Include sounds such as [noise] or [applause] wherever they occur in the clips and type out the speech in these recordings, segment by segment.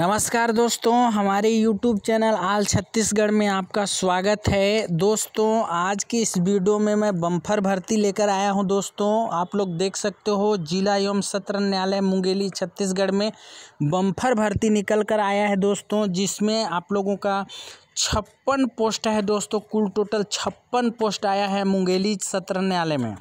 नमस्कार दोस्तों हमारे यूट्यूब चैनल आल छत्तीसगढ़ में आपका स्वागत है दोस्तों आज की इस वीडियो में मैं बम्फर भर्ती लेकर आया हूं दोस्तों आप लोग देख सकते हो जिला एवं सत्र न्यायालय मुंगेली छत्तीसगढ़ में बम्फर भर्ती निकल कर आया है दोस्तों जिसमें आप लोगों का छप्पन पोस्ट है दोस्तों कुल टोटल छप्पन पोस्ट आया है मुंगेली सत्र न्यायालय में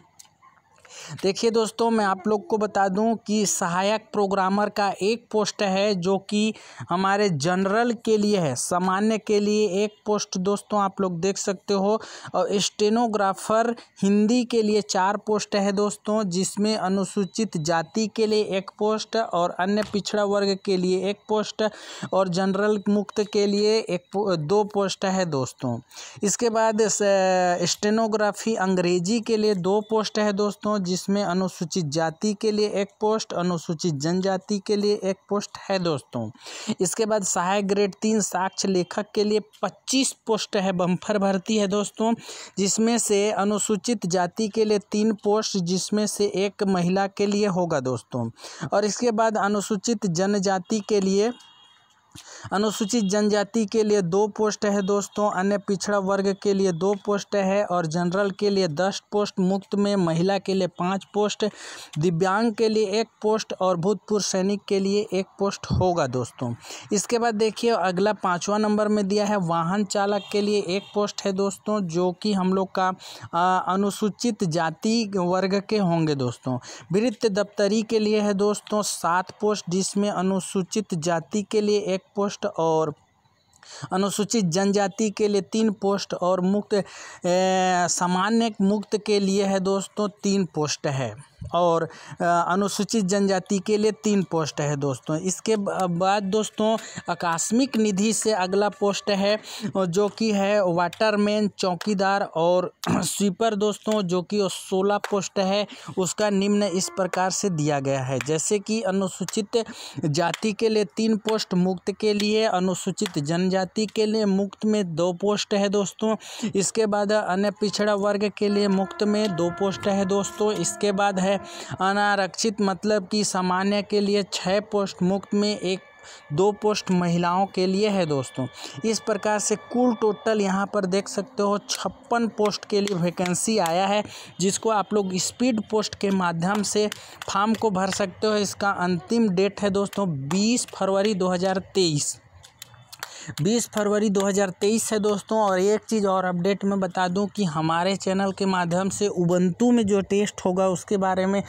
देखिए दोस्तों मैं आप लोग को बता दूं कि सहायक प्रोग्रामर का एक पोस्ट है जो कि हमारे जनरल के लिए है सामान्य के लिए एक पोस्ट दोस्तों आप लोग देख सकते हो और स्टेनोग्राफर हिंदी के लिए चार पोस्ट है दोस्तों जिसमें अनुसूचित जाति के लिए एक पोस्ट और अन्य पिछड़ा वर्ग के लिए एक पोस्ट और जनरल मुक्त के लिए एक दो पोस्ट है दोस्तों इसके बाद स्टेनोग्राफी अंग्रेजी के लिए दो पोस्ट है दोस्तों जिसमें अनुसूचित जाति के लिए एक पोस्ट अनुसूचित जनजाति के लिए एक पोस्ट है दोस्तों इसके बाद सहायक ग्रेड तीन साक्ष्य लेखक के लिए पच्चीस पोस्ट है बम्फर भर्ती है दोस्तों जिसमें से अनुसूचित जाति के लिए तीन पोस्ट जिसमें से एक महिला के लिए होगा दोस्तों और इसके बाद अनुसूचित जनजाति के लिए अनुसूचित जनजाति के लिए दो पोस्ट है दोस्तों अन्य पिछड़ा वर्ग के लिए दो पोस्ट है और जनरल के लिए दस पोस्ट मुफ्त में महिला के लिए पाँच पोस्ट दिव्यांग के लिए एक पोस्ट और भूतपूर्व सैनिक के लिए एक पोस्ट होगा दोस्तों इसके बाद देखिए अगला पाँचवा नंबर में दिया है वाहन चालक के लिए एक पोस्ट है दोस्तों जो कि हम लोग का आ, अनुसूचित जाति वर्ग के होंगे दोस्तों वृत्त दफ्तरी के लिए है दोस्तों सात पोस्ट जिसमें अनुसूचित जाति के लिए एक पोस्ट और अनुसूचित जनजाति के लिए तीन पोस्ट और मुक्त सामान्य मुक्त के लिए है दोस्तों तीन पोस्ट है और अनुसूचित जनजाति के लिए तीन पोस्ट है दोस्तों इसके बाद दोस्तों आकस्मिक निधि से अगला पोस्ट है जो कि है वाटरमैन चौकीदार और [clears throat] स्वीपर दोस्तों जो कि सोलह पोस्ट है उसका निम्न इस प्रकार से दिया गया है जैसे कि अनुसूचित जाति के लिए तीन पोस्ट मुक्त के लिए अनुसूचित जनजाति के लिए मुक्त में दो पोस्ट है दोस्तों इसके बाद अन्य पिछड़ा वर्ग के लिए मुक्त में दो पोस्ट है दोस्तों इसके बाद है है अनारक्षित मतलब कि सामान्य के लिए छः पोस्ट मुफ्त में एक दो पोस्ट महिलाओं के लिए है दोस्तों इस प्रकार से कुल टोटल यहाँ पर देख सकते हो छप्पन पोस्ट के लिए वैकेंसी आया है जिसको आप लोग स्पीड पोस्ट के माध्यम से फॉर्म को भर सकते हो इसका अंतिम डेट है दोस्तों 20 फरवरी 2023 बीस फरवरी 2023 है दोस्तों और एक चीज़ और अपडेट में बता दूं कि हमारे चैनल के माध्यम से उबंतु में जो टेस्ट होगा उसके बारे में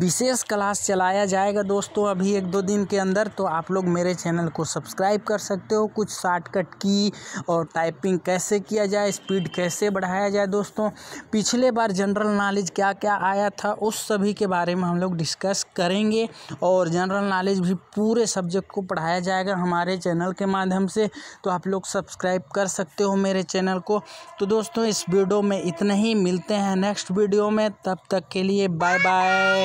विशेष क्लास चलाया जाएगा दोस्तों अभी एक दो दिन के अंदर तो आप लोग मेरे चैनल को सब्सक्राइब कर सकते हो कुछ शॉर्टकट की और टाइपिंग कैसे किया जाए स्पीड कैसे बढ़ाया जाए दोस्तों पिछले बार जनरल नॉलेज क्या क्या आया था उस सभी के बारे में हम लोग डिस्कस करेंगे और जनरल नॉलेज भी पूरे सब्जेक्ट को पढ़ाया जाएगा हमारे चैनल के माध्यम से तो आप लोग सब्सक्राइब कर सकते हो मेरे चैनल को तो दोस्तों इस वीडियो में इतना ही मिलते हैं नेक्स्ट वीडियो में तब तक के लिए बाय बाय